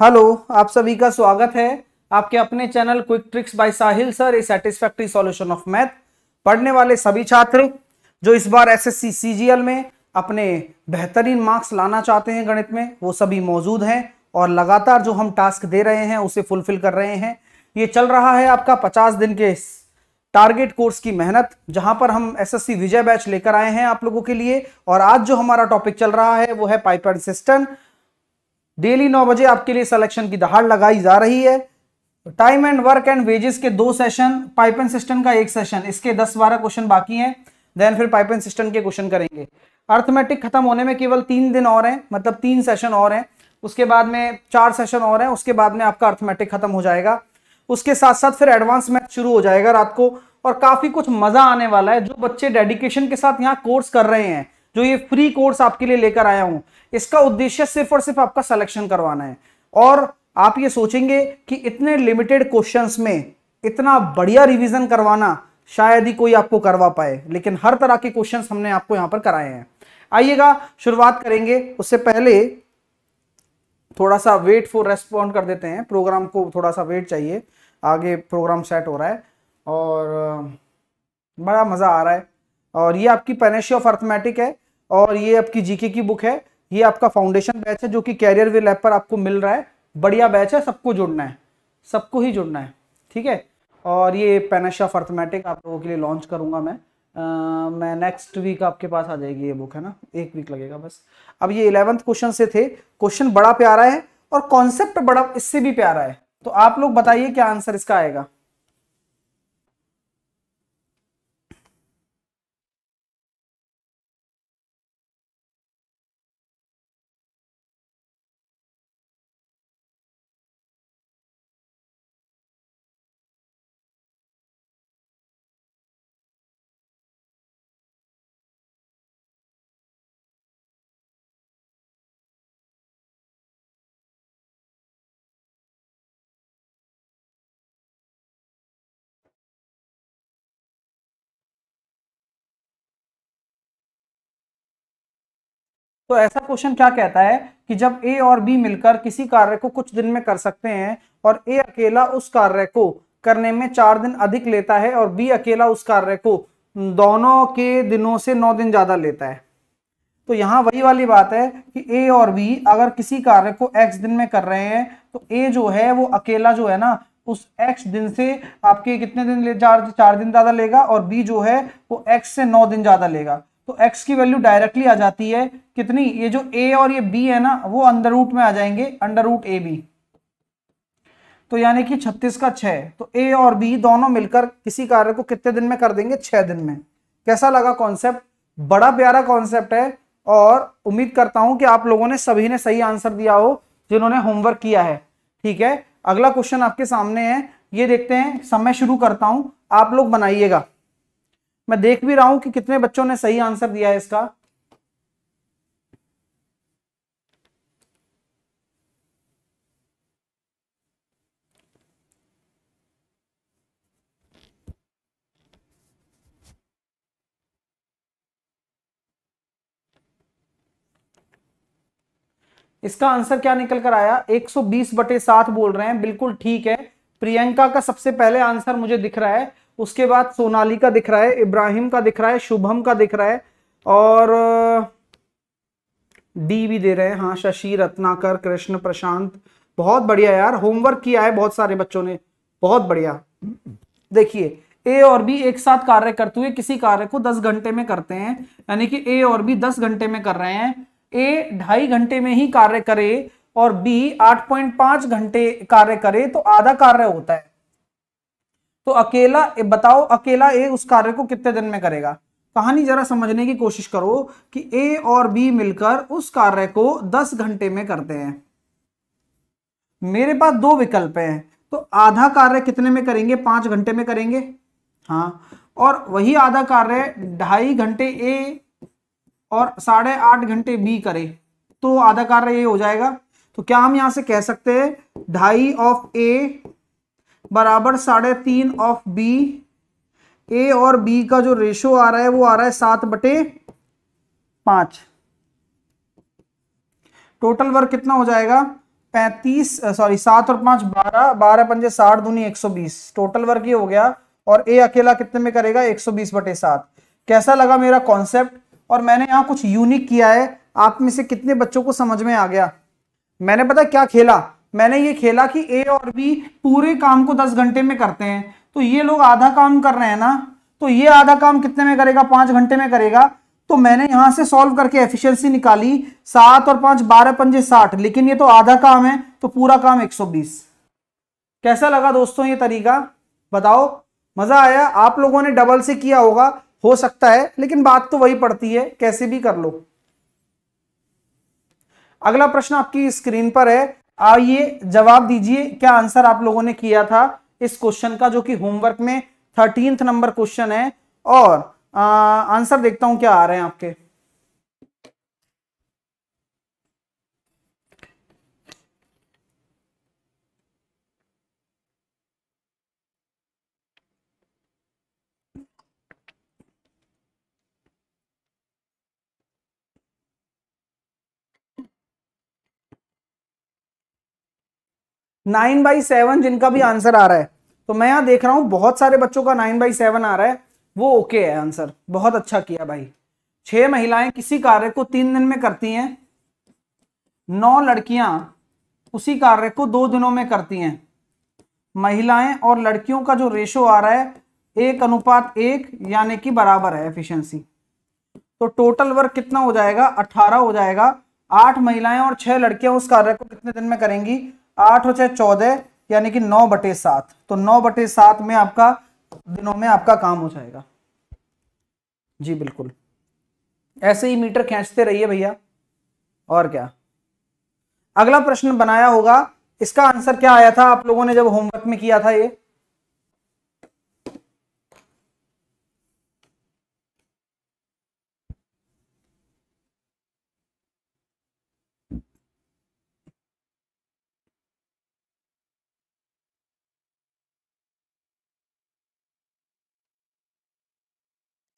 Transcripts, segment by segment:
Hello आप सभी का स्वागत है आपके अपने channel quick tricks by Sahil sir a satisfactory solution of math पढ़ने वाले सभी छात्र जो इस बार एसएससी सीजीएल में अपने बेहतरीन मार्क्स लाना चाहते हैं गणित में वो सभी मौजूद हैं और लगातार जो हम टास्क दे रहे हैं उसे फुलफिल कर रहे हैं ये चल रहा है आपका पचास दिन के टारगेट कोर्स की मेहनत जहां पर हम एसएससी विजय बैच लेकर आए हैं आप लोगों के लिए और आज जो हमारा टॉपिक चल रहा है वो है पाइपर सिस्टम डेली नौ बजे आपके लिए सिलेक्शन की दहाड़ लगाई जा रही है time and work and wages के दो सेशन पाइपन सिस्टम का एक सेशन इसके दस बारह क्वेश्चन बाकी हैं देन फिर पाइपन सिस्टम के क्वेश्चन करेंगे अर्थमेटिक खत्म होने में केवल तीन दिन और हैं मतलब तीन सेशन और हैं उसके बाद में चार सेशन और हैं उसके बाद में आपका अर्थमेटिक खत्म हो जाएगा उसके साथ साथ फिर एडवांस मैथ शुरू हो जाएगा रात को और काफ़ी कुछ मज़ा आने वाला है जो बच्चे डेडिकेशन के साथ यहाँ कोर्स कर रहे हैं जो ये फ्री कोर्स आपके लिए लेकर आया हूं इसका उद्देश्य सिर्फ और सिर्फ आपका सिलेक्शन करवाना है और आप ये सोचेंगे कि इतने लिमिटेड क्वेश्चंस में इतना बढ़िया रिवीजन करवाना शायद ही कोई आपको करवा पाए लेकिन हर तरह के क्वेश्चंस हमने आपको यहाँ पर कराए हैं आइएगा शुरुआत करेंगे उससे पहले थोड़ा सा वेट फॉर रेस्पॉन्ड कर देते हैं प्रोग्राम को थोड़ा सा वेट चाहिए आगे प्रोग्राम सेट हो रहा है और बड़ा मज़ा आ रहा है और ये आपकी पेनेशी ऑफ अर्थमेटिक है और ये आपकी जीके की बुक है ये आपका फाउंडेशन बैच है जो कि कैरियर वे लैब पर आपको मिल रहा है बढ़िया बैच है सबको जुड़ना है सबको ही जुड़ना है ठीक है और ये ऑफ अर्थमेटिक आप लोगों के लिए लॉन्च करूँगा मैं आ, मैं नेक्स्ट वीक आपके पास आ जाएगी ये बुक है ना एक वीक लगेगा बस अब ये इलेवंथ क्वेश्चन से थे क्वेश्चन बड़ा प्यारा है और कॉन्सेप्ट बड़ा इससे भी प्यारा है तो आप लोग बताइए क्या आंसर इसका आएगा तो ऐसा क्वेश्चन क्या कहता है कि जब ए और बी मिलकर किसी कार्य को कुछ दिन में कर सकते हैं और ए अकेला उस कार्य को करने में चार दिन अधिक लेता है और बी अकेला उस कार्य को दोनों के दिनों से नौ दिन ज्यादा लेता है तो यहां वही वाली बात है कि ए और बी अगर किसी कार्य को एक्स दिन में कर रहे हैं तो ए जो है वो अकेला जो है ना उस एक्स दिन से आपके कितने दिन ले चार चार दिन ज्यादा लेगा और बी जो है वो एक्स से नौ दिन ज्यादा लेगा तो x की वैल्यू डायरेक्टली आ जाती है कितनी ये जो a और ये b है ना वो अंडर रूट में आ जाएंगे अंडर रूट ए बी तो यानी कि 36 का 6 तो a और b दोनों मिलकर किसी कार्य को कितने दिन में कर देंगे 6 दिन में कैसा लगा कॉन्सेप्ट बड़ा प्यारा कॉन्सेप्ट है और उम्मीद करता हूं कि आप लोगों ने सभी ने सही आंसर दिया हो जिन्होंने होमवर्क किया है ठीक है अगला क्वेश्चन आपके सामने है ये देखते हैं समय शुरू करता हूं आप लोग बनाइएगा मैं देख भी रहा हूं कि कितने बच्चों ने सही आंसर दिया है इसका इसका आंसर क्या निकल कर आया 120 बटे सात बोल रहे हैं बिल्कुल ठीक है प्रियंका का सबसे पहले आंसर मुझे दिख रहा है उसके बाद सोनाली का दिख रहा है इब्राहिम का दिख रहा है शुभम का दिख रहा है और डी भी दे रहे हैं हाँ शशि रत्नाकर कृष्ण प्रशांत बहुत बढ़िया यार होमवर्क किया है बहुत सारे बच्चों ने बहुत बढ़िया देखिए ए और बी एक साथ कार्य करते हुए किसी कार्य को दस घंटे में करते हैं यानी कि ए और बी दस घंटे में कर रहे हैं ए ढाई घंटे में ही कार्य करे और बी आठ पॉइंट पांच घंटे कार्य करे तो आधा कार्य होता है तो अकेला ए, बताओ अकेला ए उस कार्य को कितने दिन में करेगा कहानी जरा समझने की कोशिश करो कि ए और बी मिलकर उस कार्य को दस घंटे में करते हैं मेरे पास दो विकल्प हैं तो आधा कार्य कितने में करेंगे पांच घंटे में करेंगे हाँ और वही आधा कार्य ढाई घंटे ए और साढ़े आठ घंटे बी करे तो आधा कार्य ये हो जाएगा तो क्या हम यहां से कह सकते हैं ढाई ऑफ ए बराबर साढ़े तीन ऑफ बी ए और बी का जो रेशो आ रहा है वो आ रहा है सात बटे पांच टोटल वर्क कितना हो जाएगा पैंतीस सॉरी सात और पांच बारह बारह पंजे साठ दूनी एक सौ बीस टोटल वर्क ये हो गया और ए अकेला कितने में करेगा एक सौ बीस बटे सात कैसा लगा मेरा कॉन्सेप्ट और मैंने यहां कुछ यूनिक किया है आप में से कितने बच्चों को समझ में आ गया मैंने पता क्या खेला मैंने ये खेला कि ए और बी पूरे काम को दस घंटे में करते हैं तो ये लोग आधा काम कर रहे हैं ना तो ये आधा काम कितने में करेगा पांच घंटे में करेगा तो मैंने यहां से सॉल्व करके एफिशिएंसी निकाली सात और पांच बारह पंजे साठ लेकिन ये तो आधा काम है तो पूरा काम एक सौ बीस कैसा लगा दोस्तों ये तरीका बताओ मजा आया आप लोगों ने डबल से किया होगा हो सकता है लेकिन बात तो वही पड़ती है कैसे भी कर लो अगला प्रश्न आपकी स्क्रीन पर है आइए जवाब दीजिए क्या आंसर आप लोगों ने किया था इस क्वेश्चन का जो कि होमवर्क में थर्टींथ नंबर क्वेश्चन है और आ, आंसर देखता हूं क्या आ रहे हैं आपके नाइन बाई सेवन जिनका भी आंसर आ रहा है तो मैं यहां देख रहा हूं बहुत सारे बच्चों का नाइन बाई सेवन आ रहा है वो ओके है आंसर बहुत अच्छा किया भाई छह महिलाएं किसी कार्य को तीन दिन में करती हैं नौ लड़कियां उसी कार्य को दो दिनों में करती हैं महिलाएं और लड़कियों का जो रेशो आ रहा है एक अनुपात एक यानी कि बराबर है एफिशिएंसी तो टोटल वर्क कितना हो जाएगा अठारह हो जाएगा आठ महिलाएं और छह लड़कियां उस कार्य को कितने दिन में करेंगी आठ हो चाहे चौदह यानी कि नौ बटे सात तो नौ बटे सात में आपका दिनों में आपका काम हो जाएगा जी बिल्कुल ऐसे ही मीटर खींचते रहिए भैया और क्या अगला प्रश्न बनाया होगा इसका आंसर क्या आया था आप लोगों ने जब होमवर्क में किया था ये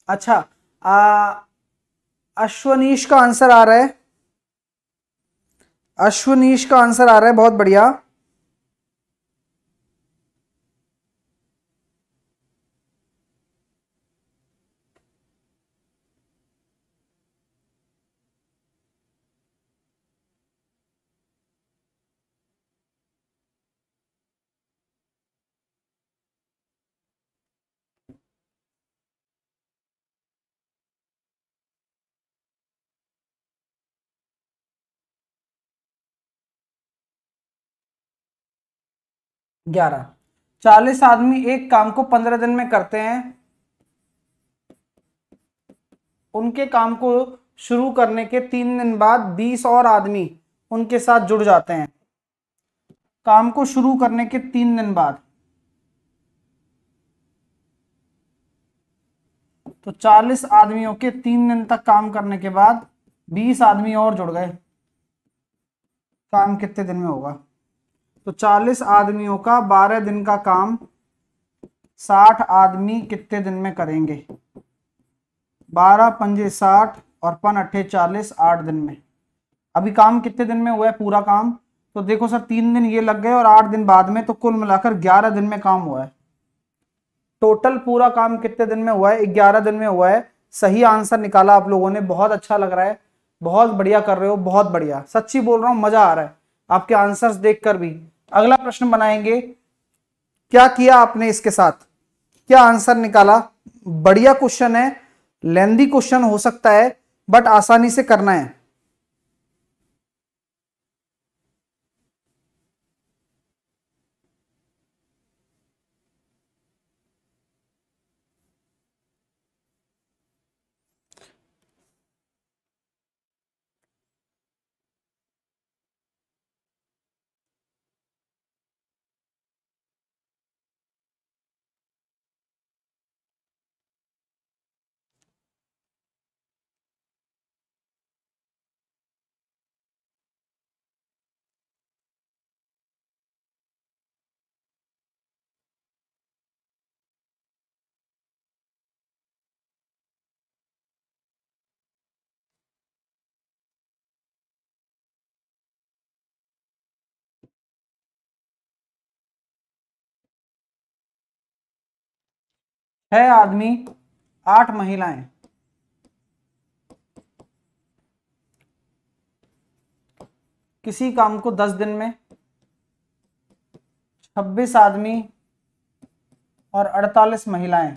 अच्छा आ, अश्वनीश का आंसर आ रहा है अश्वनीश का आंसर आ रहा है बहुत बढ़िया ग्यारह चालीस आदमी एक काम को पंद्रह दिन में करते हैं उनके काम को शुरू करने के तीन दिन बाद बीस और आदमी उनके साथ जुड़ जाते हैं काम को शुरू करने के तीन दिन बाद तो 40 आदमियों के तीन दिन तक काम करने के बाद 20 आदमी और जुड़ गए काम कितने दिन में होगा तो 40 आदमियों का 12 दिन का काम 60 आदमी कितने दिन में करेंगे 12 पंजे 60 और पन अट्ठे चालीस आठ दिन में अभी काम कितने दिन में हुआ है पूरा काम तो देखो सर तीन दिन ये लग गए और आठ दिन बाद में तो कुल मिलाकर ग्यारह दिन में काम हुआ है टोटल पूरा काम कितने दिन में हुआ है ग्यारह दिन में हुआ है सही आंसर निकाला आप लोगों ने बहुत अच्छा लग रहा है बहुत बढ़िया कर रहे हो बहुत बढ़िया सच्ची बोल रहा हूँ मजा आ रहा है आपके आंसर्स देखकर भी अगला प्रश्न बनाएंगे क्या किया आपने इसके साथ क्या आंसर निकाला बढ़िया क्वेश्चन है लेंदी क्वेश्चन हो सकता है बट आसानी से करना है है आदमी आठ महिलाएं किसी काम को दस दिन में छब्बीस आदमी और अड़तालीस महिलाएं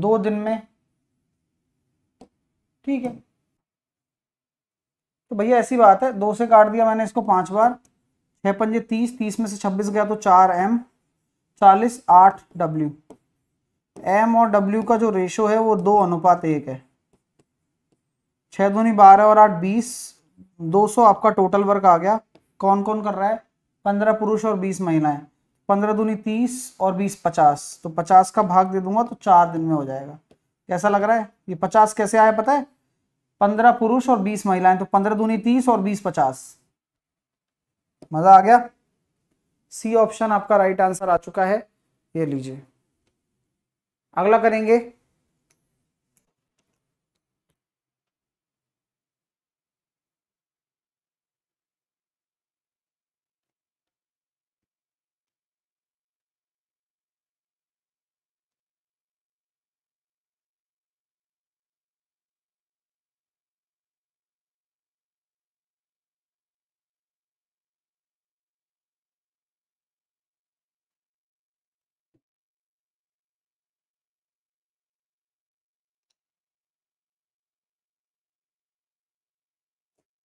दो दिन में ठीक है तो भैया ऐसी बात है दो से काट दिया मैंने इसको पांच बार छह पंजे तीस तीस में से छब्बीस गया तो चार एम चालीस आठ डब्ल्यू एम और डब्ल्यू का जो रेशो है वो दो अनुपात एक है छः दूनी बारह और आठ बीस दो सौ आपका टोटल वर्क आ गया कौन कौन कर रहा है पंद्रह पुरुष और बीस महिलाएं पंद्रह दूनी तीस और बीस पचास तो पचास का भाग दे दूंगा तो चार दिन में हो जाएगा कैसा लग रहा है ये पचास कैसे आया पता है पंद्रह पुरुष और बीस महिलाएं तो पंद्रह दूनी तीस और बीस पचास मजा आ गया सी ऑप्शन आपका राइट आंसर आ चुका है ये लीजिए अगला करेंगे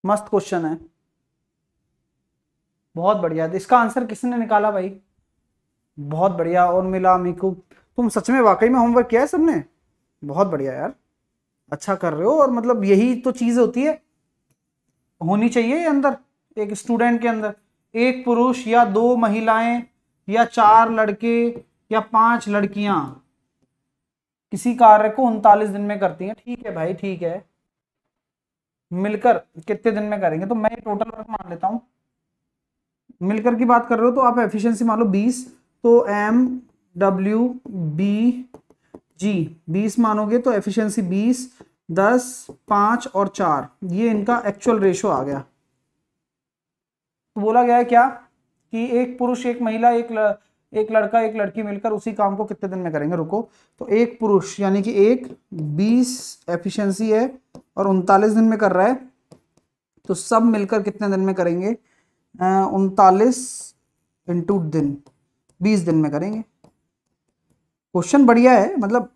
मस्त क्वेश्चन है बहुत बढ़िया इसका आंसर किसने निकाला भाई बहुत बढ़िया और मिला मीकू तुम सच में वाकई में होमवर्क किया है सबने बहुत बढ़िया यार अच्छा कर रहे हो और मतलब यही तो चीज होती है होनी चाहिए अंदर एक स्टूडेंट के अंदर एक पुरुष या दो महिलाएं या चार लड़के या पांच लड़कियां किसी कार्य को उनतालीस दिन में करती हैं ठीक है भाई ठीक है मिलकर कितने दिन में करेंगे तो मैं टोटल वर्क मान लेता हूं मिलकर की बात कर रहे हो तो आप एफिशिएंसी मान लो 20 तो एम डब्ल्यू बी जी बीस मानोगे तो एफिशिएंसी 20 10 5 और 4 ये इनका एक्चुअल रेशो आ गया तो बोला गया है क्या कि एक पुरुष एक महिला एक एक लड़का एक लड़की मिलकर उसी काम को कितने दिन में करेंगे रुको तो एक पुरुष यानी कि एक बीस एफिशिएंसी है और उनतालीस दिन में कर रहा है तो सब मिलकर कितने दिन में करेंगे उनतालीस इंटू दिन बीस दिन में करेंगे क्वेश्चन बढ़िया है मतलब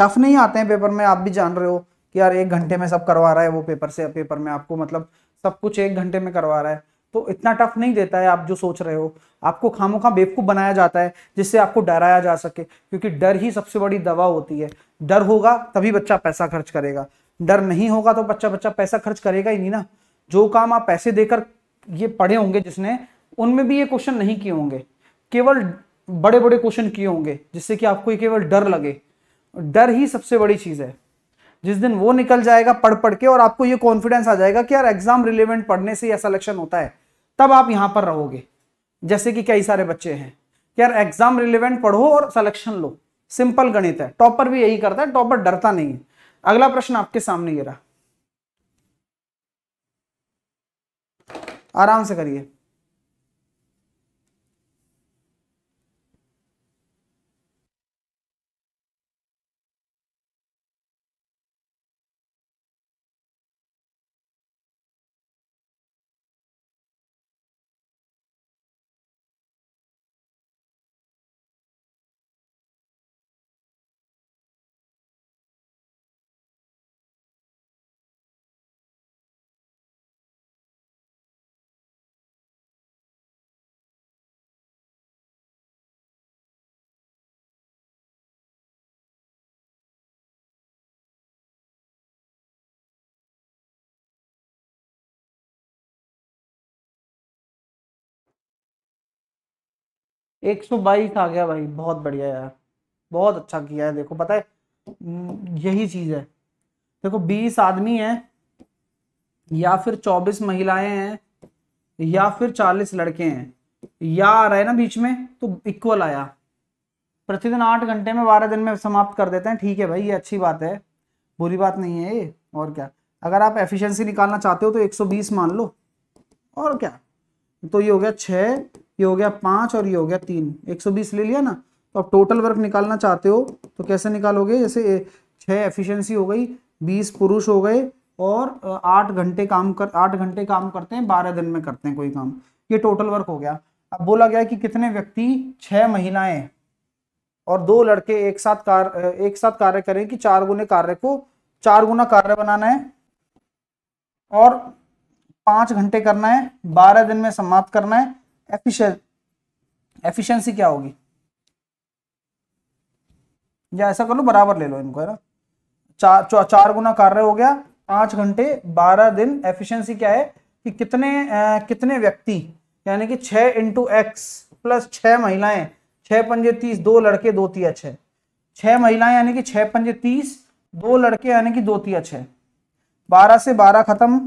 टफ नहीं आते हैं पेपर में आप भी जान रहे हो कि यार एक घंटे में सब करवा रहा है वो पेपर से पेपर में आपको मतलब सब कुछ एक घंटे में करवा रहा है तो इतना टफ नहीं देता है आप जो सोच रहे हो आपको खामो खाम बेवकूफ़ बनाया जाता है जिससे आपको डराया जा सके क्योंकि डर ही सबसे बड़ी दवा होती है डर होगा तभी बच्चा पैसा खर्च करेगा डर नहीं होगा तो बच्चा बच्चा पैसा खर्च करेगा ही नहीं ना जो काम आप पैसे देकर ये पढ़े होंगे जिसने उनमें भी ये क्वेश्चन नहीं किए होंगे केवल बड़े बड़े क्वेश्चन किए होंगे जिससे कि आपको ये केवल डर लगे डर ही सबसे बड़ी चीज़ है जिस दिन वो निकल जाएगा पढ़ पढ़ के और आपको ये कॉन्फिडेंस आ जाएगा कि यार एग्जाम रिलेवेंट पढ़ने से या सिलेक्शन होता है तब आप यहां पर रहोगे जैसे कि कई सारे बच्चे हैं कि यार एग्जाम रिलेवेंट पढ़ो और सिलेक्शन लो सिंपल गणित है टॉपर भी यही करता है टॉपर डरता नहीं है अगला प्रश्न आपके सामने ये रहा आराम से करिए एक सौ बाईस आ गया भाई बहुत बढ़िया यार बहुत अच्छा किया है देखो पता है हम्म, यही चीज है देखो बीस आदमी है या फिर चौबीस महिलाएं हैं या फिर चालीस लड़के हैं या आ रहा है ना बीच में तो इक्वल आया प्रतिदिन आठ घंटे में बारह दिन में समाप्त कर देते हैं ठीक है भाई ये अच्छी बात है बुरी बात नहीं है ये और क्या अगर आप एफिशिएंसी निकालना चाहते हो तो 120 मान लो और क्या तो ये हो गया छः ये हो गया पांच और ये हो गया तीन एक सौ बीस ले लिया ना तो आप टोटल वर्क निकालना चाहते हो तो कैसे निकालोगे जैसे छह एफिशिएंसी हो गई बीस पुरुष हो गए और आठ घंटे काम कर आठ घंटे काम करते हैं बारह दिन में करते हैं कोई काम ये टोटल वर्क हो गया अब बोला गया कि कितने व्यक्ति छह महिलाएं और दो लड़के एक साथ कार एक साथ कार्य करें कि चार गुने कार्य को चार गुना कार्य बनाना है और पांच घंटे करना है बारह दिन में समाप्त करना है एफिशिएंट एफिशिएंसी क्या होगी या ऐसा कर लो बराबर ले लो इनको है ना चार चार गुना कार्य हो गया पांच घंटे बारह दिन एफिशिएंसी क्या है कि कितने आ, कितने व्यक्ति यानी कि छः इंटू एक्स प्लस छः महिलाएं छः पंजे तीस दो लड़के दो तिया छः छः महिलाएं यानी कि छ पंजे तीस दो लड़के यानी कि दो तिया छ बारह से बारह खत्म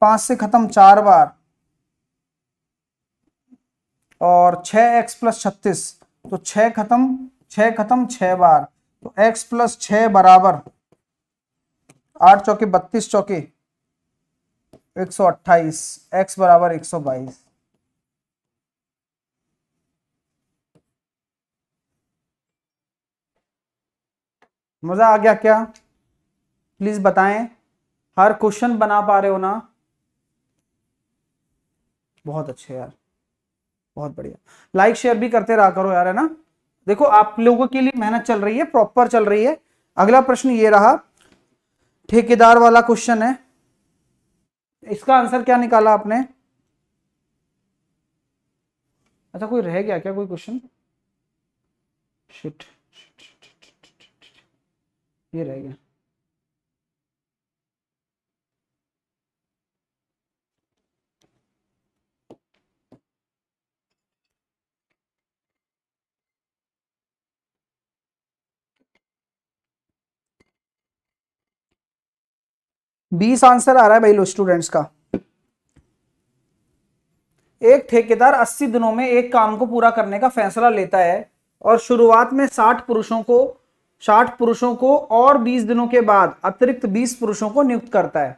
पाँच से खत्म चार बार और छः एक्स प्लस छत्तीस तो छः खत्म छः खत्म छः बार तो एक्स प्लस छः बराबर आठ चौके बत्तीस चौके एक सौ अट्ठाईस एक्स बराबर एक सौ बाईस मज़ा आ गया क्या प्लीज़ बताएं हर क्वेश्चन बना पा रहे हो ना बहुत अच्छे यार बहुत बढ़िया लाइक शेयर भी करते रहा करो यार है ना देखो आप लोगों के लिए मेहनत चल रही है प्रॉपर चल रही है अगला प्रश्न ये रहा ठेकेदार वाला क्वेश्चन है इसका आंसर क्या निकाला आपने अच्छा कोई रह गया क्या कोई क्वेश्चन शिट ये रह गया बीस आंसर आ रहा है भाई लो स्टूडेंट्स का एक ठेकेदार अस्सी दिनों में एक काम को पूरा करने का फैसला लेता है और शुरुआत में साठ पुरुषों को साठ पुरुषों को और बीस दिनों के बाद अतिरिक्त बीस पुरुषों को नियुक्त करता है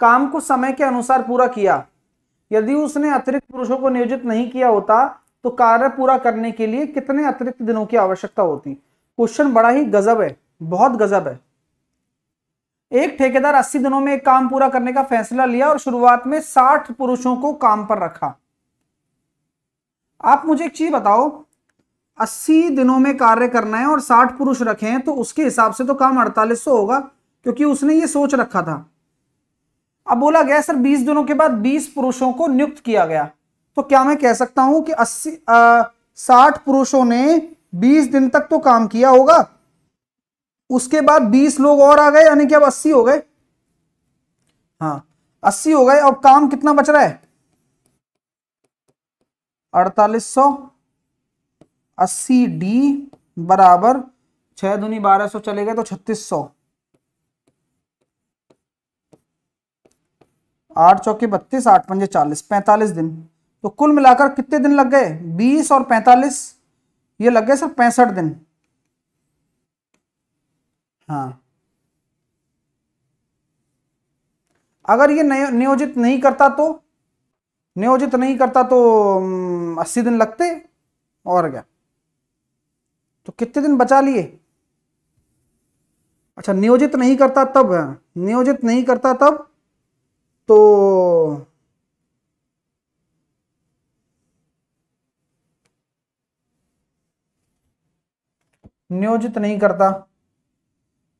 काम को समय के अनुसार पूरा किया यदि उसने अतिरिक्त पुरुषों को नियोजित नहीं किया होता तो कार्य पूरा करने के लिए कितने अतिरिक्त दिनों की आवश्यकता होती क्वेश्चन बड़ा ही गजब है बहुत गजब है एक ठेकेदार 80 दिनों में एक काम पूरा करने का फैसला लिया और शुरुआत में 60 पुरुषों को काम पर रखा आप मुझे एक चीज बताओ 80 दिनों में कार्य करना है और 60 पुरुष रखे हैं तो उसके हिसाब से तो काम 4800 होगा क्योंकि उसने ये सोच रखा था अब बोला गया सर 20 दिनों के बाद 20 पुरुषों को नियुक्त किया गया तो क्या मैं कह सकता हूं कि अस्सी साठ पुरुषों ने बीस दिन तक तो काम किया होगा उसके बाद बीस लोग और आ गए यानी कि अब अस्सी हो गए हाँ अस्सी हो गए अब काम कितना बच रहा है अड़तालीस सौ अस्सी डी बराबर छह धुनी बारह सौ चले गए तो छत्तीस सौ आठ चौके बत्तीस आठ पंजे चालीस पैंतालीस दिन तो कुल मिलाकर कितने दिन लग गए बीस और पैंतालीस ये लग गए सर पैंसठ दिन हाँ अगर ये नियोजित नहीं करता तो नियोजित नहीं करता तो अस्सी दिन लगते और क्या तो कितने दिन बचा लिए अच्छा नियोजित नहीं करता तब हाँ। नियोजित नहीं करता तब तो नियोजित नहीं करता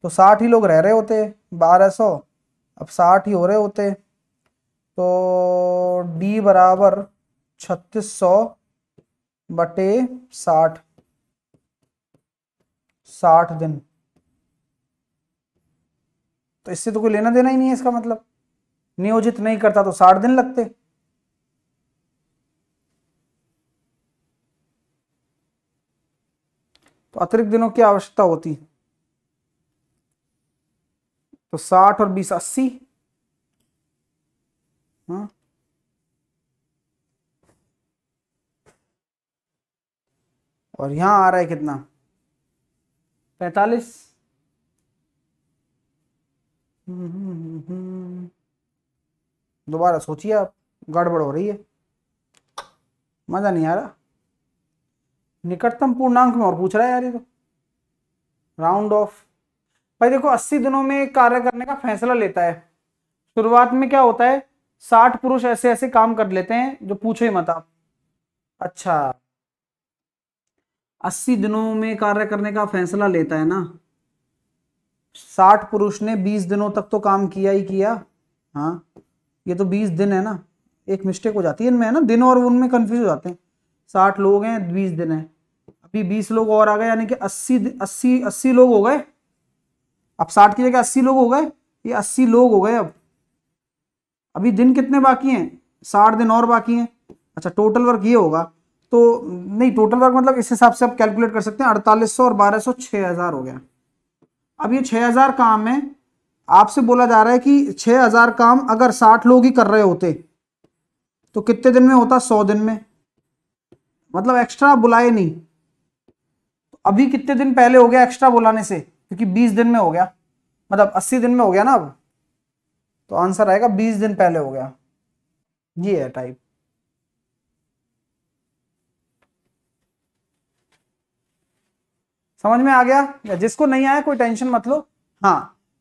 तो साठ ही लोग रह रहे होते बारह सौ अब साठ ही हो रहे होते तो डी बराबर छत्तीस सौ बटे साठ साठ दिन तो इससे तो कोई लेना देना ही नहीं है इसका मतलब नियोजित नहीं करता तो साठ दिन लगते तो अतिरिक्त दिनों की आवश्यकता होती है तो साठ और बीस अस्सी हाँ। और यहां आ रहा है कितना पैतालीस दोबारा सोचिए आप गड़बड़ हो रही है मजा नहीं आ रहा निकटतम पूर्णांक में और पूछ रहा है यार ये तो राउंड ऑफ भाई देखो अस्सी दिनों में कार्य करने का फैसला लेता है शुरुआत में क्या होता है साठ पुरुष ऐसे ऐसे काम कर लेते हैं जो पूछो ही मत आप अच्छा अस्सी दिनों में कार्य करने का फैसला लेता है ना साठ पुरुष ने बीस दिनों तक तो काम किया ही किया हाँ ये तो बीस दिन है ना एक मिस्टेक हो जाती है इनमें है ना दिन और उनमें कन्फ्यूज हो जाते हैं साठ लोग हैं बीस दिन है अभी बीस लोग और आ गए यानी कि अस्सी अस्सी अस्सी लोग हो गए अब साठ की जगह अस्सी लोग हो गए ये अस्सी लोग हो गए अब अभी दिन कितने बाकी हैं साठ दिन और बाकी हैं अच्छा टोटल वर्क ये होगा तो नहीं टोटल वर्क मतलब इस हिसाब से आप कैलकुलेट कर सकते हैं अड़तालीस सौ और बारह सौ छः हज़ार हो गया अब ये छः हज़ार काम है आपसे बोला जा रहा है कि छः हज़ार काम अगर साठ लोग ही कर रहे होते तो कितने दिन में होता सौ दिन में मतलब एक्स्ट्रा बुलाए नहीं तो अभी कितने दिन पहले हो गया एक्स्ट्रा बुलाने से क्योंकि बीस दिन में हो गया मतलब अस्सी दिन में हो गया ना अब तो आंसर आएगा बीस दिन पहले हो गया ये है टाइप समझ में आ गया या जिसको नहीं आया कोई टेंशन मत लो हाँ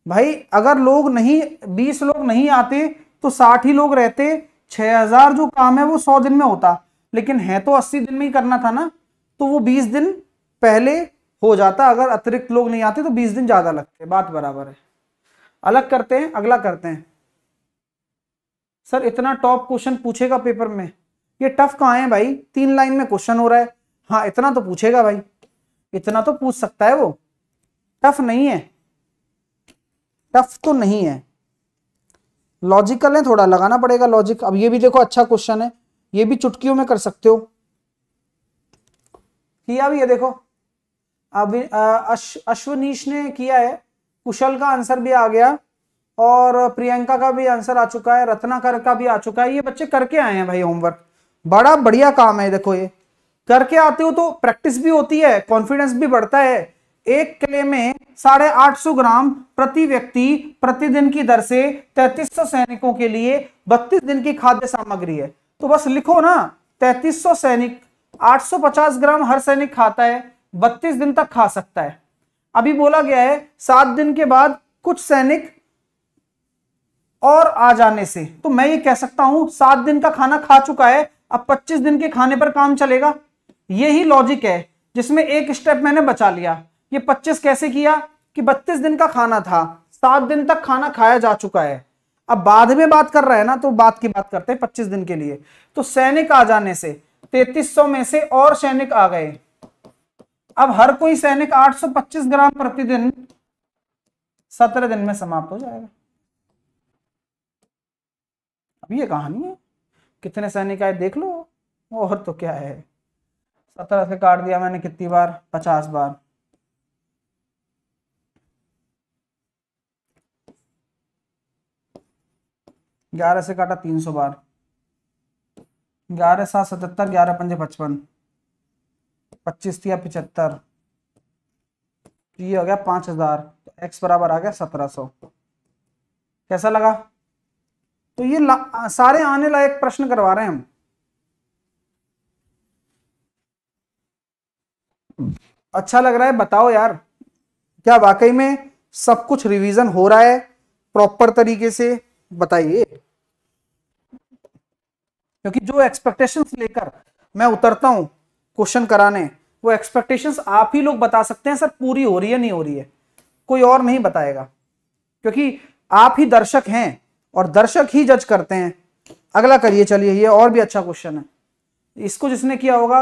भाई अगर लोग नहीं बीस लोग नहीं आते तो साठ ही लोग रहते छह हजार जो काम है वो सौ दिन में होता लेकिन है तो अस्सी दिन में ही करना था ना तो वो बीस दिन पहले हो जाता अगर अतिरिक्त लोग नहीं आते तो बीस दिन ज़्यादा लगते बात बराबर है अलग करते हैं अगला करते हैं सर इतना टॉप क्वेश्चन पूछेगा पेपर में ये टफ कहाँ है भाई तीन लाइन में क्वेश्चन हो रहा है हाँ इतना तो पूछेगा भाई इतना तो पूछ सकता है वो टफ नहीं है टफ तो नहीं है लॉजिकल है थोड़ा लगाना पड़ेगा लॉजिक अब ये भी देखो अच्छा क्वेश्चन है ये भी चुटकियों में कर सकते हो किया भी ये देखो अश्वनीश ने किया है कुशल का आंसर भी आ गया और प्रियंका का भी आंसर आ चुका है रत्नाकर का भी आ चुका है ये बच्चे करके आए हैं भाई होमवर्क बड़ा बढ़िया काम है देखो ये करके आते हो तो प्रैक्टिस भी होती है कॉन्फिडेंस भी बढ़ता है एक किले में साढ़े आठ सौ ग्राम प्रति व्यक्ति प्रतिदिन की दर से तैतीस सौ सैनिकों के लिए बत्तीस दिन की खाद्य सामग्री है तो बस लिखो ना तैतीस सौ सैनिक आठ सौ पचास ग्राम हर सैनिक खाता है बत्तीस दिन तक खा सकता है अभी बोला गया है सात दिन के बाद कुछ सैनिक और आ जाने से तो मैं ये कह सकता हूं सात दिन का खाना खा चुका है अब पच्चीस दिन के खाने पर काम चलेगा यही लॉजिक है जिसमें एक स्टेप मैंने बचा लिया ये पच्चीस कैसे किया कि बत्तीस दिन का खाना था सात दिन तक खाना खाया जा चुका है अब बाद में बात कर रहे हैं ना तो बाद की बात करते हैं पच्चीस दिन के लिए तो सैनिक आ जाने से तैतीस में से और सैनिक आ गए अब हर कोई सैनिक 825 ग्राम प्रतिदिन 17 दिन में समाप्त हो जाएगा अब ये कहानी है कितने सैनिक आए देख लो और तो क्या है सत्रह से काट दिया मैंने कितनी बार पचास बार ग्यारह से काटा तीन सौ बार ग्यारह सात सतहत्तर ग्यारह पंजे पचपन पच्चीस या पिचहत्तर तो ये हो गया पांच हजार तो एक्स बराबर आ गया सत्रह सौ कैसा लगा तो ये सारे आने लायक प्रश्न करवा रहे हैं हम अच्छा लग रहा है बताओ यार क्या वाकई में सब कुछ रिवीजन हो रहा है प्रॉपर तरीके से बताइए क्योंकि जो एक्सपेक्टेशंस लेकर मैं उतरता हूं क्वेश्चन कराने वो एक्सपेक्टेशंस आप ही लोग बता सकते हैं सर पूरी हो रही है नहीं हो रही है कोई और नहीं बताएगा क्योंकि आप ही दर्शक हैं और दर्शक ही जज करते हैं अगला करिए चलिए ये और भी अच्छा क्वेश्चन है इसको जिसने किया होगा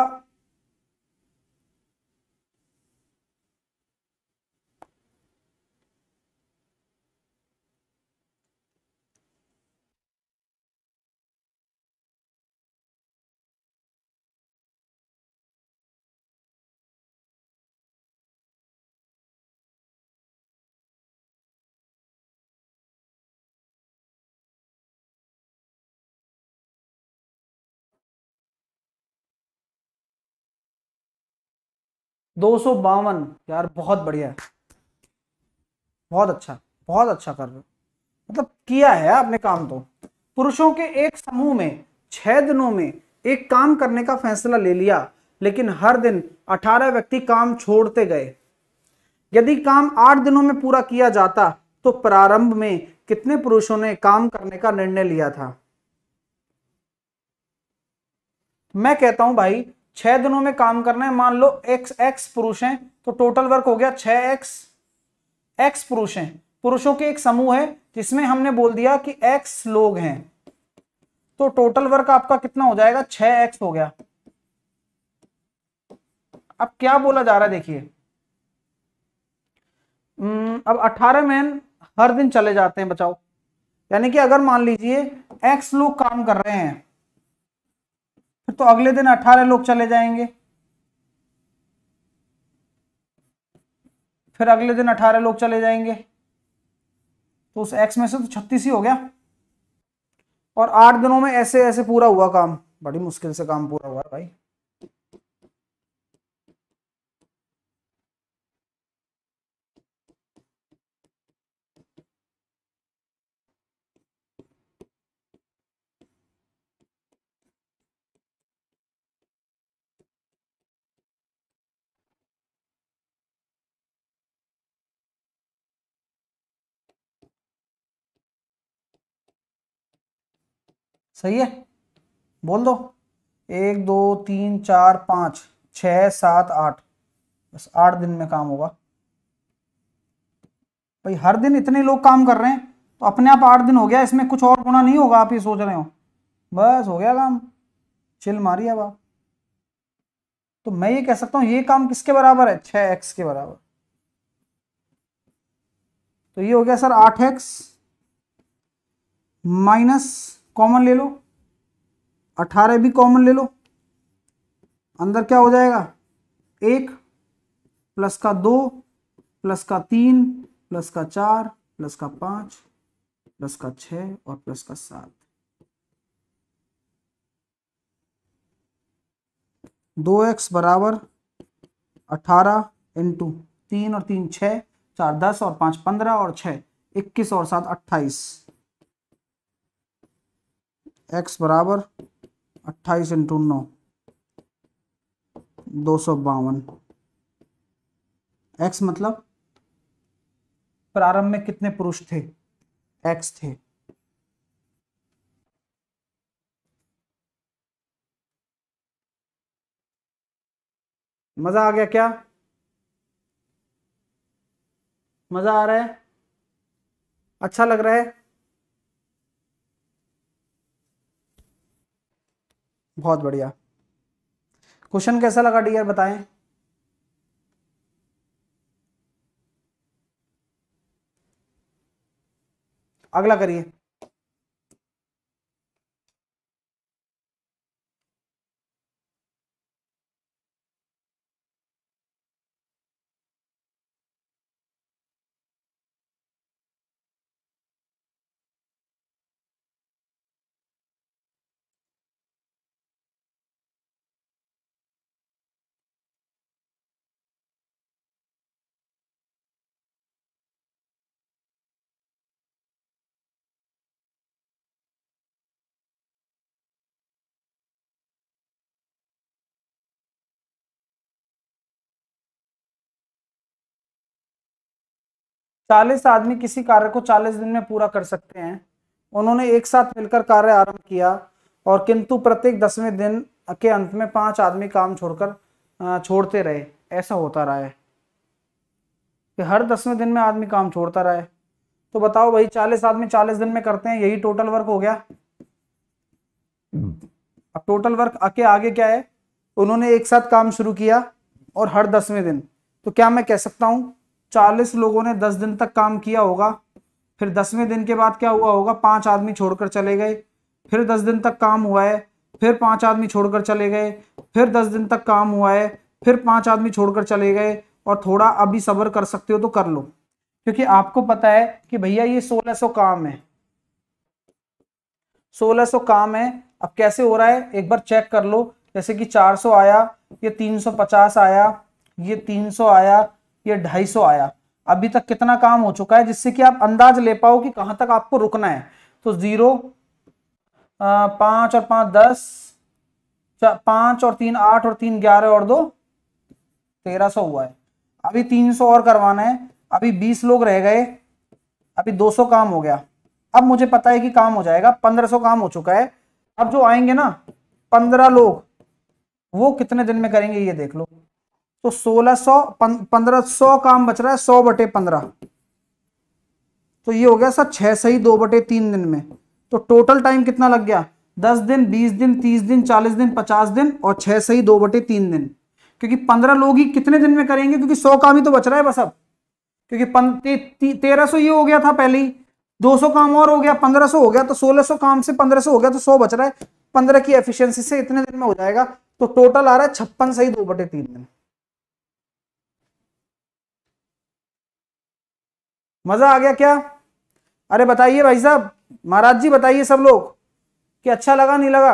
दो सौ बावन यार बहुत बढ़िया है बहुत अच्छा बहुत अच्छा कर रहे हो मतलब किया है आपने काम तो पुरुषों के एक समूह में छह दिनों में एक काम करने का फैसला ले लिया लेकिन हर दिन अठारह व्यक्ति काम छोड़ते गए यदि काम आठ दिनों में पूरा किया जाता तो प्रारंभ में कितने पुरुषों ने काम करने का निर्णय लिया था मैं कहता हूं भाई छह दिनों में काम करना है मान लो एक्स एक्स पुरुष हैं तो टोटल वर्क हो गया छह एक्स एक्स पुरुष हैं पुरुषों के एक समूह है जिसमें हमने बोल दिया कि एक्स लोग हैं तो टोटल वर्क आपका कितना हो जाएगा छह एक्स हो गया अब क्या बोला जा रहा है देखिए हम्म, अब अठारह मैन हर दिन चले जाते हैं बचाओ यानी कि अगर मान लीजिए एक्स लोग काम कर रहे हैं तो अगले दिन अट्ठारह लोग चले जाएंगे फिर अगले दिन अठारह लोग चले जाएंगे तो उस एक्स में से तो छत्तीस ही हो गया और आठ दिनों में ऐसे ऐसे पूरा हुआ काम बड़ी मुश्किल से काम पूरा हुआ भाई सही है बोल दो एक दो तीन चार पाँच छ सात आठ बस आठ दिन में काम होगा भाई हर दिन इतने लोग काम कर रहे हैं तो अपने आप आठ दिन हो गया इसमें कुछ और गुना नहीं होगा आप ये सोच रहे हो बस हो गया काम चिल मारी अब आप तो मैं ये कह सकता हूँ ये काम किसके बराबर है छः एक्स के बराबर तो ये हो गया सर आठ एक्स माइनस कॉमन ले लो अठारह भी कॉमन ले लो अंदर क्या हो जाएगा एक प्लस का दो प्लस का तीन प्लस का चार प्लस का पांच प्लस का छ और प्लस का सात दो एक्स बराबर अठारह इंटू तीन और तीन छः चार दस और पाँच पंद्रह और छः इक्कीस और सात अट्ठाईस एक्स बराबर अट्ठाईस इंटू नौ दो सौ बावन एक्स मतलब प्रारंभ में कितने पुरुष थे एक्स थे मजा आ गया क्या मजा आ रहा है अच्छा लग रहा है बहुत बढ़िया क्वेश्चन कैसा लगा डियर बताएं अगला करिए 40 आदमी किसी कार्य को 40 दिन में पूरा कर सकते हैं उन्होंने एक साथ मिलकर कार्य आरंभ किया और किंतु प्रत्येक दसवें दिन के अंत में पांच आदमी काम छोड़कर छोड़ते रहे ऐसा होता रहा है कि हर दसवें दिन में आदमी काम छोड़ता रहा है तो बताओ भाई चालीस आदमी चालीस दिन में करते हैं यही टोटल वर्क हो गया अब टोटल वर्क आके आगे क्या है उन्होंने एक साथ काम शुरू किया और हर दसवें दिन तो क्या मैं कह सकता हूं चालीस लोगों ने दस दिन तक काम किया होगा फिर दसवें दिन के बाद क्या हुआ होगा पांच आदमी छोड़कर चले गए फिर दस दिन तक काम हुआ है फिर पांच आदमी छोड़कर चले गए फिर दस दिन तक काम हुआ है फिर पांच आदमी छोड़कर चले गए और थोड़ा अभी सब्र कर सकते हो तो कर लो क्योंकि आपको पता है कि भैया ये सोलह सौ काम है सोलह सौ काम है अब कैसे हो रहा है एक बार चेक कर लो जैसे कि चार सौ आया ये तीन सौ पचास आया ये तीन सौ आया ये 250 आया अभी तक कितना काम हो चुका है जिससे कि आप अंदाज ले पाओ कि कहां तक आपको रुकना है तो जीरो पांच और पांच दस पांच और तीन आठ और तीन ग्यारह और दो तेरह सौ हुआ है अभी तीन सौ और करवाना है अभी बीस लोग रह गए अभी दो सौ काम हो गया अब मुझे पता है कि काम हो जाएगा पंद्रह सौ काम हो चुका है अब जो आएंगे ना पंद्रह लोग वो कितने दिन में करेंगे ये देख लो तो सोलह सौ पंद्रह सौ काम बच रहा है सौ बटे पंद्रह तो ये हो गया सर छह से ही दो बटे तीन दिन में तो टोटल टाइम कितना लग गया दस दिन बीस दिन तीस दिन चालीस दिन पचास दिन और छह से ही दो बटे तीन दिन क्योंकि पंद्रह लोग ही कितने दिन में करेंगे क्योंकि सौ काम ही तो बच रहा है बस अब क्योंकि तेरह सौ ये हो गया था पहले ही दो सौ काम और हो गया पंद्रह सौ हो गया तो सोलह सौ काम से पंद्रह सौ हो गया तो सौ बच रहा है पंद्रह की एफिशिएंसी से इतने दिन में हो जाएगा तो टोटल आ रहा है छप्पन से ही दो बटे तीन दिन मज़ा आ गया क्या अरे बताइए भाई साहब महाराज जी बताइए सब लोग कि अच्छा लगा नहीं लगा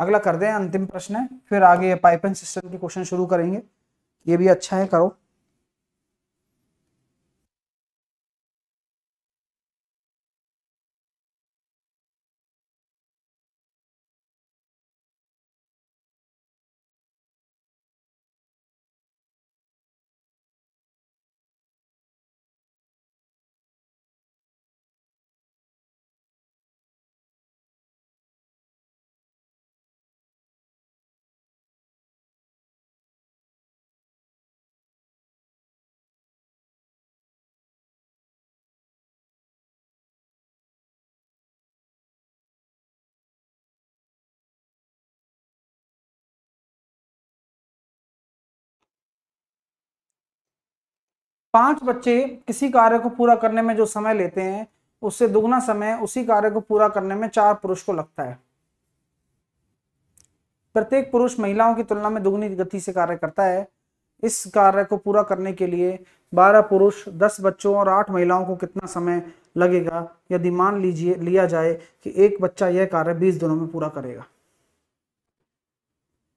अगला कर दें अंतिम प्रश्न है फिर आगे पाइप एंड सिस्टम के क्वेश्चन शुरू करेंगे ये भी अच्छा है करो पांच बच्चे किसी कार्य को पूरा करने में जो समय लेते हैं उससे दुगना समय उसी कार्य को पूरा करने में चार पुरुष को लगता है प्रत्येक पुरुष महिलाओं की तुलना में दुगनी गति से कार्य करता है इस कार्य को पूरा करने के लिए बारह पुरुष दस बच्चों और आठ महिलाओं को कितना समय लगेगा यदि मान लीजिए लिया जाए कि एक बच्चा यह कार्य बीस दिनों में पूरा करेगा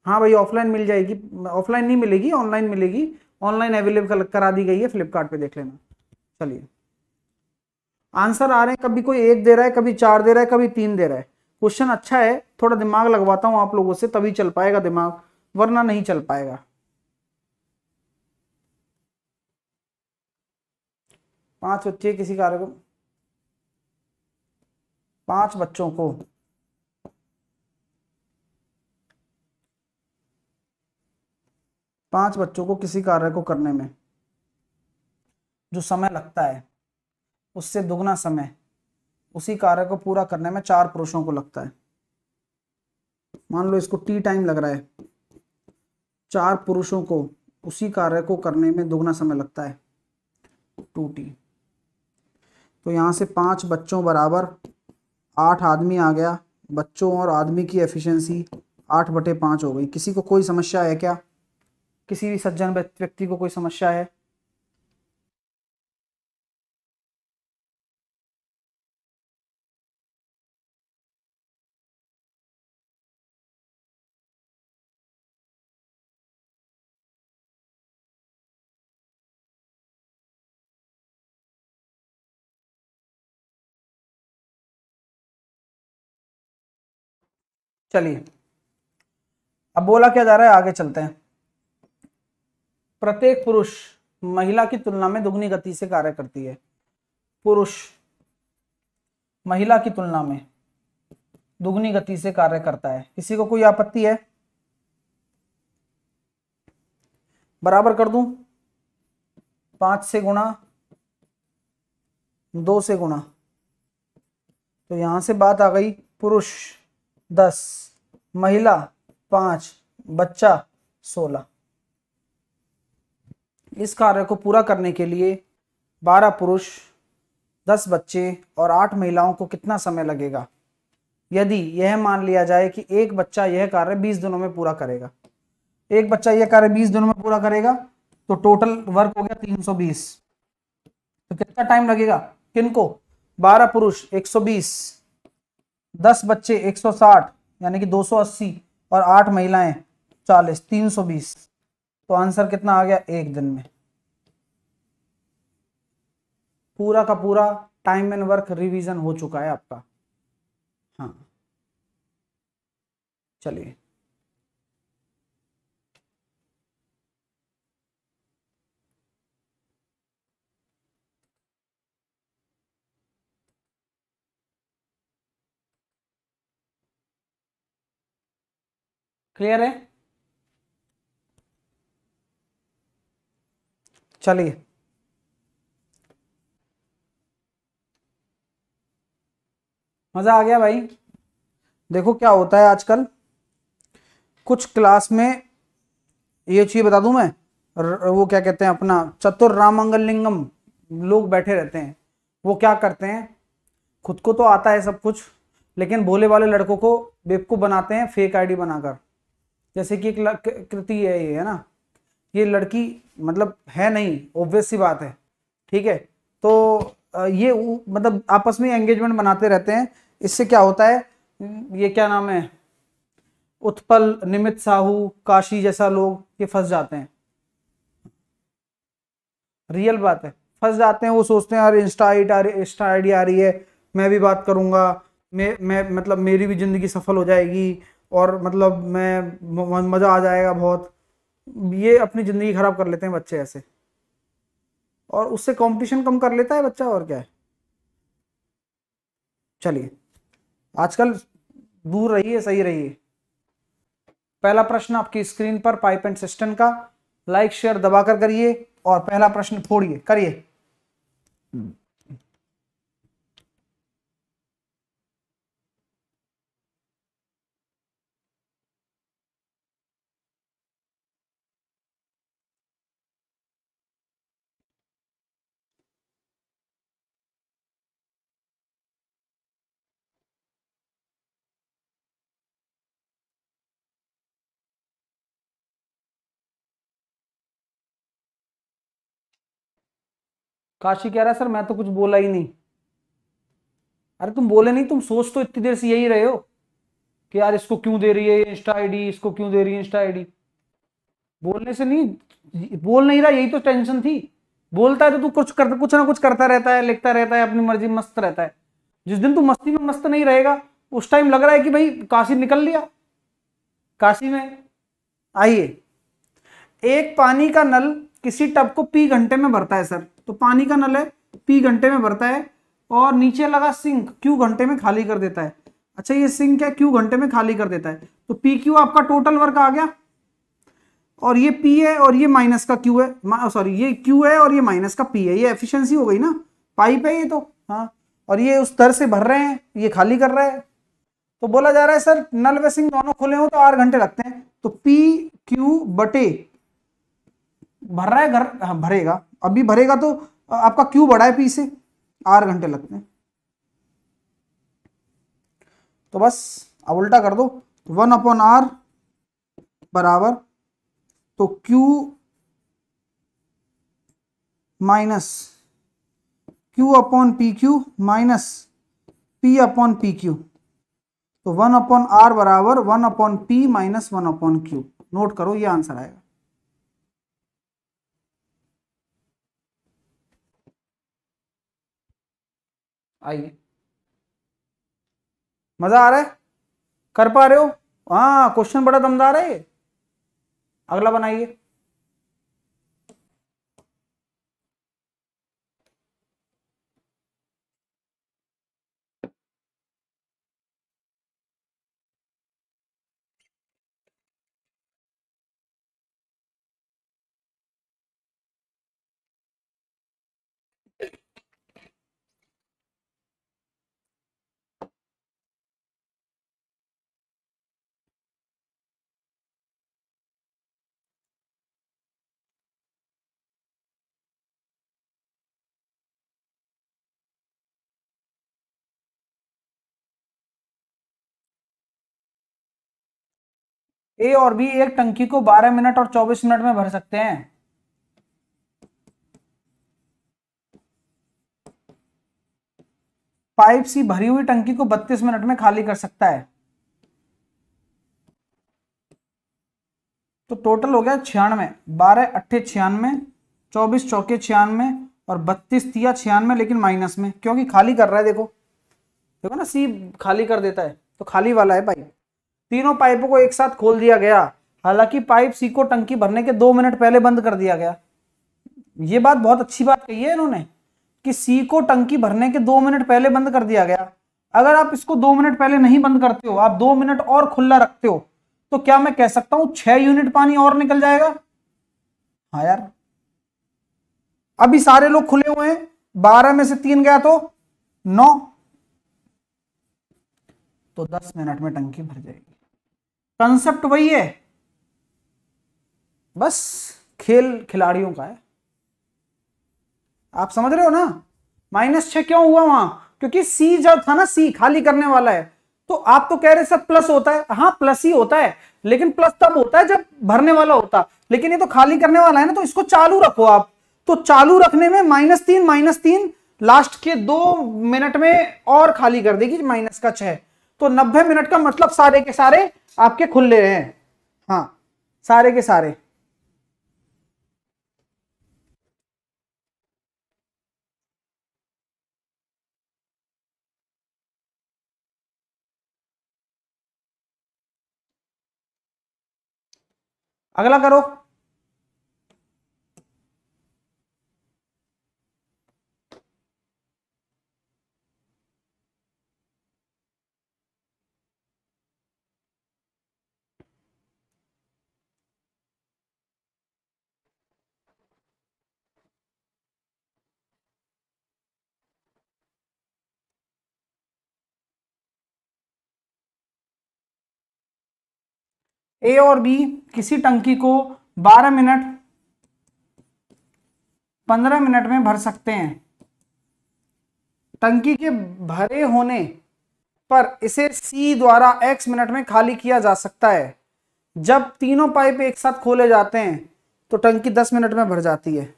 हाँ भाई ऑफलाइन मिल जाएगी ऑफलाइन नहीं मिलेगी ऑनलाइन मिलेगी ऑनलाइन अवेलेबल करा दी गई है फ्लिपकार्ट देख लेना चलिए आंसर आ रहे हैं कभी कोई एक दे रहा है कभी चार दे रहा है कभी तीन दे रहा है क्वेश्चन अच्छा है थोड़ा दिमाग लगवाता हूं आप लोगों से तभी चल पाएगा दिमाग वरना नहीं चल पाएगा पांच बच्चे किसी कार्य को पांच बच्चों को पांच बच्चों को किसी कार्य को करने में जो समय लगता है उससे दुगना समय उसी कार्य को पूरा करने में चार पुरुषों को लगता है मान लो इसको टी टाइम लग रहा है चार पुरुषों को उसी कार्य को करने में दुगना समय लगता है टू टी तो यहां से पांच बच्चों बराबर आठ आदमी आ गया बच्चों और आदमी की एफिशिएंसी आठ बटे पांच हो गई किसी को कोई समस्या है क्या किसी भी सज्जन व्यक्ति को कोई समस्या है चलिए अब बोला क्या जा रहा है आगे चलते हैं प्रत्येक पुरुष महिला की तुलना में दुगनी गति से कार्य करती है पुरुष महिला की तुलना में दुगनी गति से कार्य करता है किसी को कोई आपत्ति है बराबर कर दूं पांच से गुणा दो से गुणा तो यहां से बात आ गई पुरुष दस महिला पांच बच्चा सोलह इस कार्य को पूरा करने के लिए बारह पुरुष दस बच्चे और आठ महिलाओं को कितना समय लगेगा यदि यह मान लिया जाए कि एक बच्चा यह कार्य बीस दिनों में पूरा करेगा एक बच्चा यह कार्य बीस दिनों में पूरा करेगा तो टोटल वर्क हो गया तीन सौ बीस तो कितना टाइम लगेगा किनको बारह पुरुष एक सौ बीस दस बच्चे एक सौ साठ यानी कि दो सौ अस्सी और आठ महिलाएं चालीस तीन सौ बीस तो आंसर कितना आ गया एक दिन में पूरा का पूरा टाइम एंड वर्क रिवीजन हो चुका है आपका हाँ चलिए क्लियर है चलिए मज़ा आ गया भाई देखो क्या होता है आजकल कुछ क्लास में ये चीज़ बता दूं मैं वो क्या कहते हैं अपना चतुर राम लिंगम लोग बैठे रहते हैं वो क्या करते हैं खुद को तो आता है सब कुछ लेकिन भोले वाले लड़कों को बेवकूफ़ बनाते हैं फेक आईडी बनाकर जैसे कि एक कृति है ये है ना ये लड़की मतलब है नहीं ऑब्वियस सी बात है ठीक है तो ये मतलब आपस में एंगेजमेंट बनाते रहते हैं इससे क्या होता है ये क्या नाम है उत्पल निमित साहू काशी जैसा लोग ये फंस जाते हैं रियल बात है फंस जाते हैं वो सोचते हैं यार इंस्टा आइड आ रही इंस्टा आईडी आ रही है मैं भी बात करूंगा मैं मैं मतलब मेरी भी ज़िंदगी सफल हो जाएगी और मतलब मैं मज़ा आ जाएगा बहुत ये अपनी ज़िंदगी ख़राब कर लेते हैं बच्चे ऐसे और उससे कंपटीशन कम कर लेता है बच्चा और क्या है चलिए आजकल दूर रहिए सही रहिए पहला प्रश्न आपकी स्क्रीन पर पाइप एंड सिस्टम का लाइक शेयर दबाकर करिए और पहला प्रश्न फोड़िए करिए काशी कह रहा है सर मैं तो कुछ बोला ही नहीं अरे तुम बोले नहीं तुम सोच तो इतनी देर से यही रहे हो कि यार इसको क्यों दे रही है इंस्टा आईडी इसको क्यों दे रही है इंस्टा आईडी बोलने से नहीं बोल नहीं रहा यही तो टेंशन थी बोलता है तो तू कुछ कर कुछ ना कुछ करता रहता है लिखता रहता है अपनी मर्जी मस्त रहता है जिस दिन तू मस्ती में मस्त नहीं रहेगा उस टाइम लग रहा है कि भाई काशी निकल लिया काशी में आइए एक पानी का नल किसी टब को पी घंटे में भरता है सर तो पानी का नल है पी घंटे में भरता है और नीचे लगा सिंक क्यू घंटे में खाली कर देता है अच्छा ये सिंक है क्यू घंटे में खाली कर देता है तो पी क्यू आपका टोटल वर्क आ गया और ये पी है और ये माइनस का क्यू है सॉरी ये क्यू है और ये माइनस का पी है ये एफिशिएंसी हो गई ना पाइप है ये तो हाँ और ये उस तर से भर रहे हैं ये खाली कर रहा है तो बोला जा रहा है सर नल व सिंह दोनों खुले हो तो आठ घंटे लगते हैं तो पी क्यू बटे भर रहा है घर हाँ, भरेगा अभी भरेगा तो आपका क्यू बढ़ा है पी से आठ घंटे लगते हैं तो बस अब उल्टा कर दो वन अपॉन आर बराबर तो Q minus Q upon P Q minus P upon P Q तो वन अपॉन आर बराबर one upon P minus one upon Q note करो ये आंसर आएगा आइए मजा आ रहा है कर पा रहे हो हाँ क्वेश्चन बड़ा दमदार है ये अगला बनाइए ए और बी एक टंकी को 12 मिनट और 24 मिनट में भर सकते हैं पाइप सी भरी हुई टंकी को 32 मिनट में खाली कर सकता है तो टोटल हो गया छियानवे बारह अट्ठे छियानवे चौबीस चौके छियानवे और बत्तीस तिया छियानवे लेकिन माइनस में क्योंकि खाली कर रहा है देखो देखो ना सी खाली कर देता है तो खाली वाला है पाइप तीनों पाइपों को एक साथ खोल दिया गया हालांकि पाइप सी को टंकी भरने के दो मिनट पहले बंद कर दिया गया ये बात बहुत अच्छी बात कही है इन्होंने कि सी को टंकी भरने के दो मिनट पहले बंद कर दिया गया अगर आप इसको दो मिनट पहले नहीं बंद करते हो आप दो मिनट और खुला रखते हो तो क्या मैं कह सकता हूं छह यूनिट पानी और निकल जाएगा हाँ यार अभी सारे लोग खुले हुए हैं बारह में से तीन गया तो नौ तो दस मिनट में टंकी भर जाएगी कंसेप्ट वही है बस खेल खिलाड़ियों का है आप समझ रहे हो ना माइनस छ क्यों हुआ वहां क्योंकि सी जो था ना सी खाली करने वाला है तो आप तो कह रहे सर प्लस होता है हाँ प्लस ही होता है लेकिन प्लस तब होता है जब भरने वाला होता लेकिन ये तो खाली करने वाला है ना तो इसको चालू रखो आप तो चालू रखने में माइनस तीन माइनस तीन लास्ट के दो मिनट में और खाली कर देगी माइनस का छह तो नब्बे मिनट का मतलब सारे के सारे आपके खुले हैं हाँ सारे के सारे अगला करो ए और बी किसी टंकी को 12 मिनट 15 मिनट में भर सकते हैं टंकी के भरे होने पर इसे सी द्वारा एक्स मिनट में खाली किया जा सकता है जब तीनों पाइप एक साथ खोले जाते हैं तो टंकी 10 मिनट में भर जाती है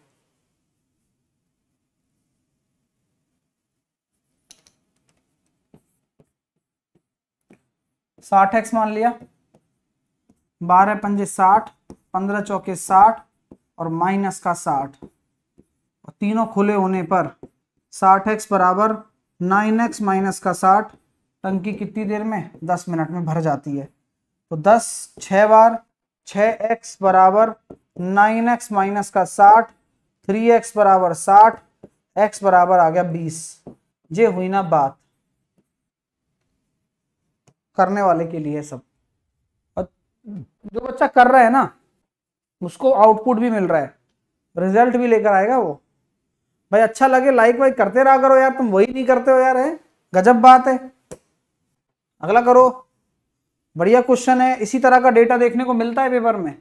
साठ एक्स मान लिया बारह पंजे साठ पंद्रह चौके साठ और माइनस का साठ और तीनों खुले होने पर साठ एक्स बराबर नाइन एक्स माइनस का साठ टंकी कितनी देर में दस मिनट में भर जाती है तो दस छः बार छः एक्स बराबर नाइन एक्स माइनस का साठ थ्री एक्स बराबर साठ एक्स बराबर आ गया बीस ये हुई ना बात करने वाले के लिए सब जो बच्चा कर रहा है ना उसको आउटपुट भी मिल रहा है रिजल्ट भी लेकर आएगा वो भाई अच्छा लगे लाइक वाइक करते रहा करो यार तुम वही नहीं करते हो यार है गजब बात है अगला करो बढ़िया क्वेश्चन है इसी तरह का डेटा देखने को मिलता है पेपर में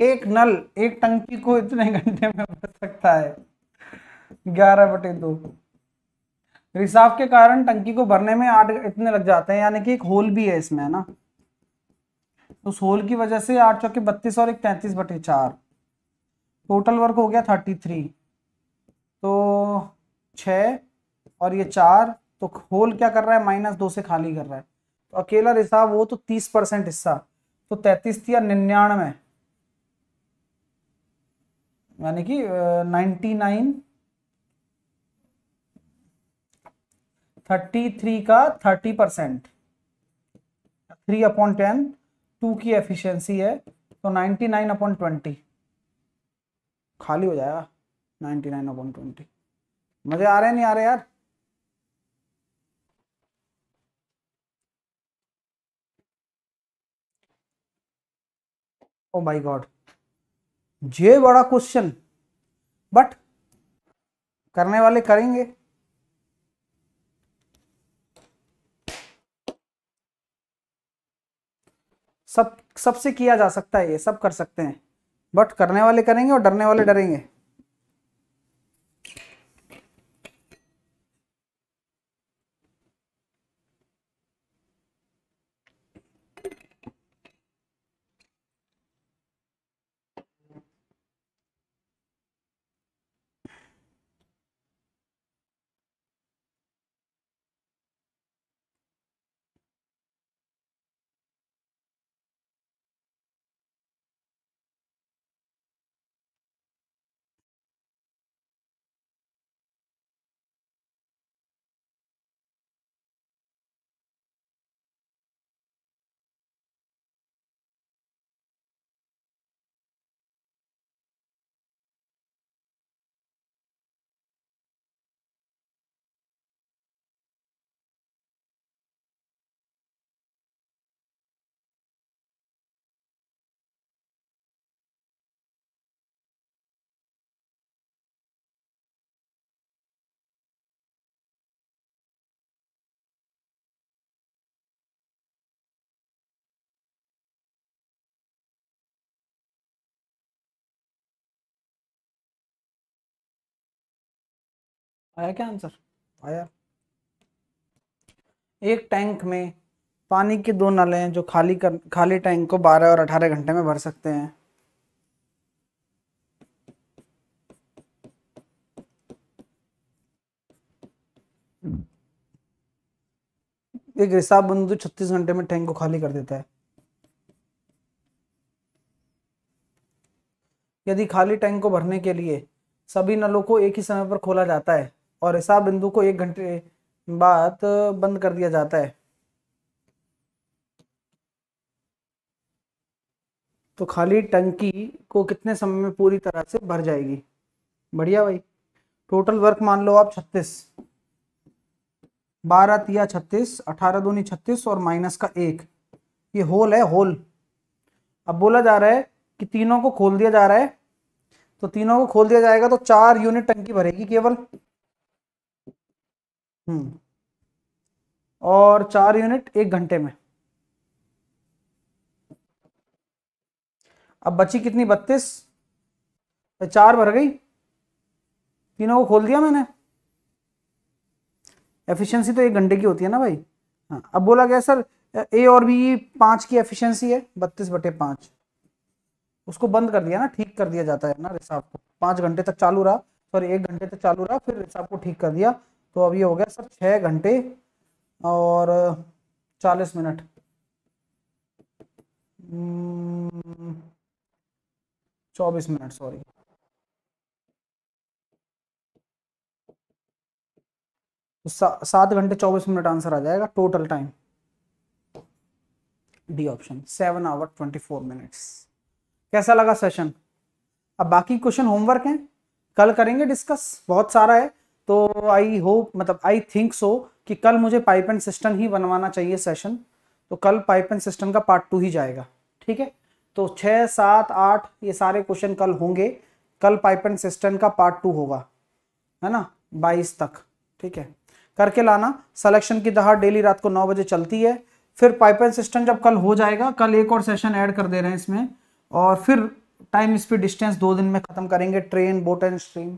एक नल एक टंकी को इतने घंटे में भर सकता है ग्यारह बटे दो रिसाव के कारण टंकी को भरने में आठ इतने लग जाते हैं यानी कि एक होल भी है इसमें है ना उस होल की वजह से आठ चौके बत्तीस और एक तैतीस बटे चार टोटल वर्क हो गया थर्टी थ्री तो छ और ये चार तो होल क्या कर रहा है माइनस दो से खाली कर रहा है तो अकेला रिसाव वो तो तीस परसेंट हिस्सा तो तैतीस या निन्यानवे यानी कि नाइन्टी नाइन थर्टी थ्री का thirty percent three upon ten two की एफिशिएंसी है तो नाइन्टी नाइन अपॉन ट्वेंटी खाली हो जाएगा नाइन्टी नाइन अपॉन ट्वेंटी मजे आ रहे नहीं आ रहे यार ओ माय गॉड ये बड़ा क्वेश्चन बट करने वाले करेंगे सब सबसे किया जा सकता है ये सब कर सकते हैं बट करने वाले करेंगे और डरने वाले डरेंगे आया क्या आंसर आया एक टैंक में पानी के दो नले हैं जो खाली कर खाली टैंक को 12 और 18 घंटे में भर सकते हैं एक रिसाब बंधु छत्तीस घंटे में टैंक को खाली कर देता है यदि खाली टैंक को भरने के लिए सभी नलों को एक ही समय पर खोला जाता है और ऐसा बिंदु को एक घंटे बाद बंद कर दिया जाता है तो खाली टंकी को कितने समय में पूरी तरह से भर जाएगी बढ़िया भाई टोटल वर्क मान लो आप छत्तीस बारह तिया छत्तीस अठारह दूनी छत्तीस और माइनस का एक ये होल है होल अब बोला जा रहा है कि तीनों को खोल दिया जा रहा है तो तीनों को खोल दिया जाएगा तो चार यूनिट टंकी भरेगी केवल हम्म। और चार यूनिट एक घंटे में अब बची कितनी बत्तीस चार भर गई तीनों को खोल दिया मैंने एफिशिएंसी तो एक घंटे की होती है ना भाई हाँ अब बोला गया सर ए और बी पांच की एफिशिएंसी है बत्तीस बटे पांच उसको बंद कर दिया ना ठीक कर दिया जाता है ना रिसाब को पांच घंटे तक चालू रहा सॉरी एक घंटे तक चालू रहा फिर रिसाब को ठीक कर दिया तो अब ये हो गया सर छः घंटे और चालीस मिनट हम्म, चौबीस मिनट सॉरी सात घंटे चौबीस मिनट आंसर आ जाएगा total time D option seven hour twenty four minutes कैसा लगा सेशन अब बाकी क्वेश्चन होमवर्क हैं कल करेंगे डिस्कस बहुत सारा है तो आई होप मतलब आई थिंक सो कि कल मुझे पाइप एंड सिस्टम ही बनवाना चाहिए सेशन तो कल पाइप एंड सिस्टम का पार्ट टू ही जाएगा ठीक है तो छः सात आठ ये सारे क्वेश्चन कल होंगे कल पाइप एंड सिस्टम का पार्ट टू होगा है ना बाईस तक ठीक है करके लाना सलेक्शन की दहाड़ डेली रात को नौ बजे चलती है फिर पाइप एंड सिस्टम जब कल हो जाएगा कल एक और सेशन ऐड कर दे रहे हैं इसमें और फिर टाइम स्पीड डिस्टेंस दो दिन में ख़त्म करेंगे ट्रेन बोट एंड स्ट्रीम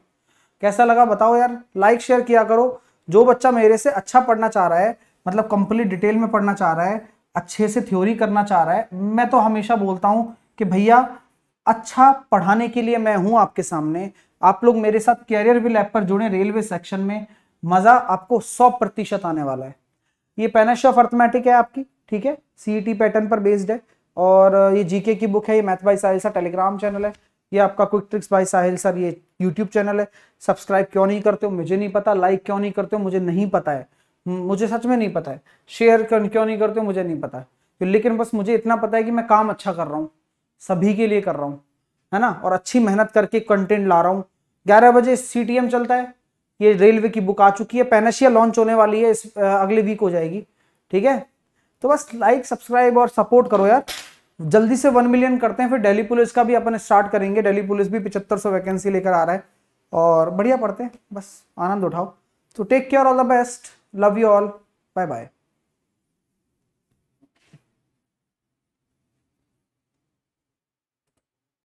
कैसा लगा बताओ यार लाइक शेयर किया करो जो बच्चा मेरे से अच्छा पढ़ना चाह रहा है मतलब कंप्लीट डिटेल में पढ़ना चाह रहा है अच्छे से थ्योरी करना चाह रहा है मैं तो हमेशा बोलता हूँ कि भैया अच्छा पढ़ाने के लिए मैं हूँ आपके सामने आप लोग मेरे साथ कैरियर विल ऐप पर जुड़े रेलवे सेक्शन में मज़ा आपको सौ प्रतिशत आने वाला है ये पेनश ऑफ अर्थमेटिक है आपकी ठीक है सीई पैटर्न e पर बेस्ड है और ये जीके की बुक है ये मैथ बाई सा टेलीग्राम चैनल है ये आपका क्विक ट्रिक्स भाई साहिल सर ये यूट्यूब चैनल है सब्सक्राइब क्यों नहीं करते हो मुझे नहीं पता लाइक क्यों नहीं करते हो मुझे नहीं पता है मुझे सच में नहीं पता है शेयर क्यों नहीं करते हो मुझे नहीं पता है तो लेकिन बस मुझे इतना पता है कि मैं काम अच्छा कर रहा हूँ सभी के लिए कर रहा हूँ है ना और अच्छी मेहनत करके कंटेंट ला रहा हूँ ग्यारह बजे सी चलता है ये रेलवे की बुक आ चुकी है पेनाशिया लॉन्च होने वाली है इस अगले वीक हो जाएगी ठीक है तो बस लाइक सब्सक्राइब और सपोर्ट करो यार जल्दी से वन मिलियन करते हैं फिर डेली पुलिस का भी अपन स्टार्ट करेंगे डेली पुलिस भी पिछहत्तर सौ वैकेंसी लेकर आ रहा है और बढ़िया पढ़ते हैं बस आनंद उठाओ तो take care all the best love you all bye bye